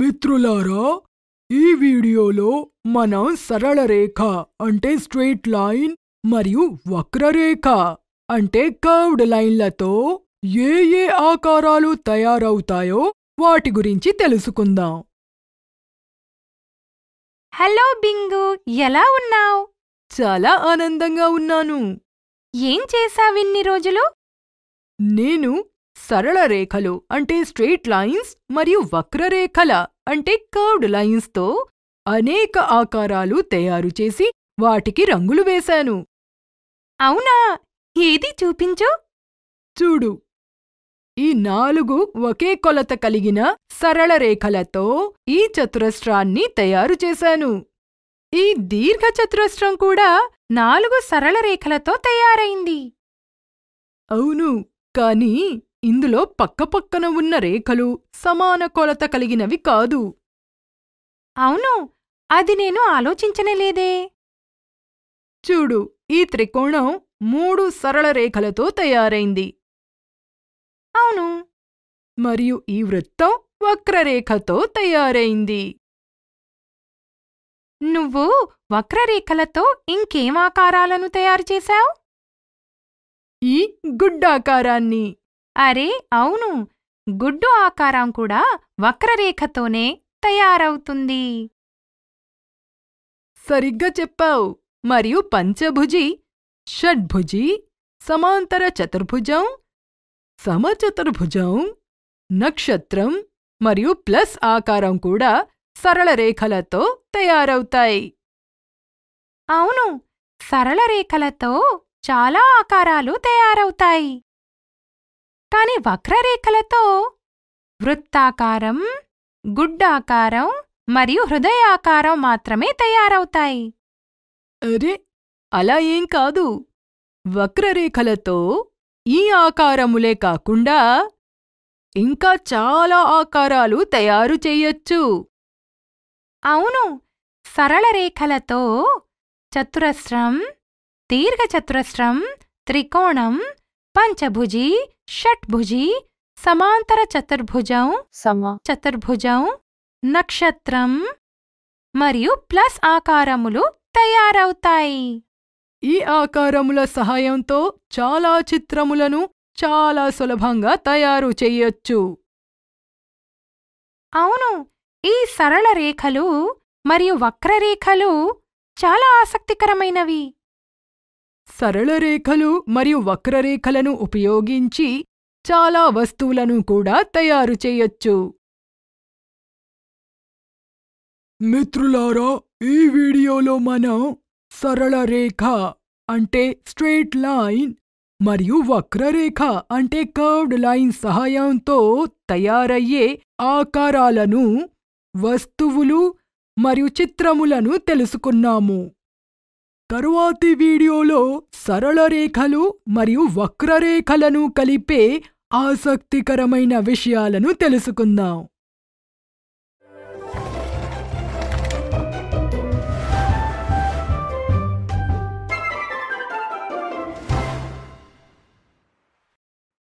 మిత్రులారా ఈ వీడియోలో మనం సరళ రేఖ అంటే స్ట్రెయిట్ లైన్ మరియు వక్రరేఖ అంటే కర్వ్డ్ లైన్లతో ఏ ఏ ఆకారాలు తయారవుతాయో వాటి గురించి తెలుసుకుందాం హలో బింగు ఎలా ఉన్నావు చాలా ఆనందంగా ఉన్నాను ఏం చేశావిన్ని రోజులు నేను సరళ రేఖలు అంటే స్ట్రెయిట్ లైన్స్ మరియు వక్రరేఖల అంటే కర్వ్డ్ లైన్స్తో అనేక ఆకారాలు తయారు చేసి వాటికి రంగులు వేశాను అవునా ఏది చూపించు చూడు ఈ నాలుగు ఒకే కొలత కలిగిన సరళ రేఖలతో ఈ చతురస్రాన్ని తయారు చేశాను ఈ దీర్ఘ చతురస్రం కూడా నాలుగు సరళ రేఖలతో తయారైంది అవును కానీ ఇందులో పక్కపక్కన ఉన్న రేఖలు సమాన కొలత కలిగినవి కాదు అవును అది నేను ఆలోచించనే లేదే చూడు ఈ త్రికోణం మూడు సరళ రేఖలతో తయారైంది అవును మరియు ఈ వృత్తం వక్రరేఖతో తయారైంది నువ్వు వక్రరేఖలతో ఇంకేం ఆకారాలను తయారు చేశావు ఈ గుడ్డాకారాన్ని అరే అవును గుడ్డు ఆకారం కూడా వక్రరేఖతోనే తయారవుతుంది సరిగ్గా చెప్పావు మరియు పంచభుజి షడ్భుజి సమాంతర చతుర్భుజం సమచతుర్భుజం నక్షత్రం మరియు ప్లస్ ఆకారం కూడా సరళ రేఖలతో తయారవుతాయి అవును సరళ రేఖలతో చాలా ఆకారాలు తయారవుతాయి కాని వక్రరేఖలతో వృత్తాకారం గుడ్డాకారం మరియు హృదయాకారం మాత్రమే తయారవుతాయి అరే అలా ఏం కాదు వక్రరేఖలతో ఈ ఆకారములే కాకుండా ఇంకా చాలా ఆకారాలు తయారు చేయొచ్చు అవును సరళ రేఖలతో చతురస్రం దీర్ఘచతురస్రం త్రికోణం పంచభుజీ షట్భుజి సమాంతర చతుర్భుజం చతుర్భుజం నక్షత్రం మరియు ప్లస్ ఆకారములు తయారవుతాయి ఈ ఆకారముల సహాయంతో చాలా చిత్రములను చాలా సులభంగా తయారు చెయ్యొచ్చు అవును ఈ సరళ రేఖలు మరియు వక్రరేఖలు చాలా ఆసక్తికరమైనవి సరళ రేఖలు మరియు వక్రరేఖలను ఉపయోగించి చాలా వస్తువులను కూడా తయారు చేయొచ్చు మిత్రులారా ఈ వీడియోలో మనం సరళ రేఖ అంటే స్ట్రేట్ లైన్ మరియు వక్రరేఖ అంటే కర్వ్డ్ లైన్ సహాయంతో తయారయ్యే ఆకారాలను వస్తువులు మరియు చిత్రములను తెలుసుకున్నాము తరువాతి వీడియోలో సరళ రేఖలు మరియు వక్రరేఖలను కలిపే ఆసక్తికరమైన విషయాలను తెలుసుకుందాం